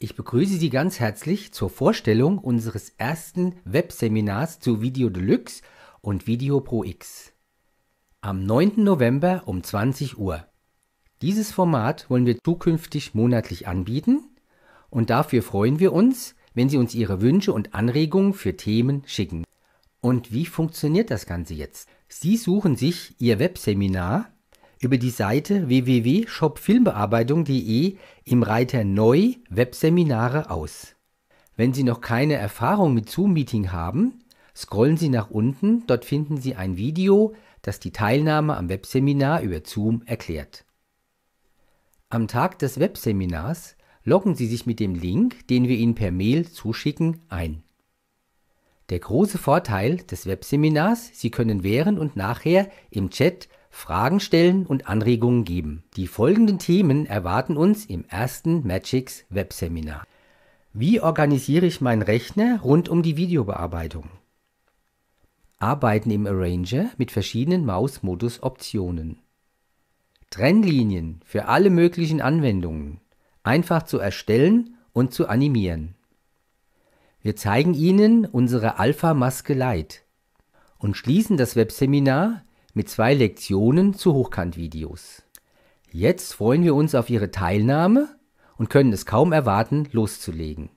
Ich begrüße Sie ganz herzlich zur Vorstellung unseres ersten Webseminars zu Video Deluxe und Video Pro X. Am 9. November um 20 Uhr. Dieses Format wollen wir zukünftig monatlich anbieten und dafür freuen wir uns, wenn Sie uns Ihre Wünsche und Anregungen für Themen schicken. Und wie funktioniert das Ganze jetzt? Sie suchen sich Ihr Webseminar über die Seite www.shopfilmbearbeitung.de im Reiter Neu Webseminare aus. Wenn Sie noch keine Erfahrung mit Zoom-Meeting haben, scrollen Sie nach unten, dort finden Sie ein Video, das die Teilnahme am Webseminar über Zoom erklärt. Am Tag des Webseminars loggen Sie sich mit dem Link, den wir Ihnen per Mail zuschicken, ein. Der große Vorteil des Webseminars, Sie können während und nachher im Chat Fragen stellen und Anregungen geben. Die folgenden Themen erwarten uns im ersten Magix Webseminar. Wie organisiere ich meinen Rechner rund um die Videobearbeitung? Arbeiten im Arranger mit verschiedenen Mausmodus-Optionen. Trennlinien für alle möglichen Anwendungen. Einfach zu erstellen und zu animieren. Wir zeigen Ihnen unsere Alpha-Maske Lite und schließen das Webseminar mit zwei Lektionen zu Hochkant-Videos. Jetzt freuen wir uns auf Ihre Teilnahme und können es kaum erwarten, loszulegen.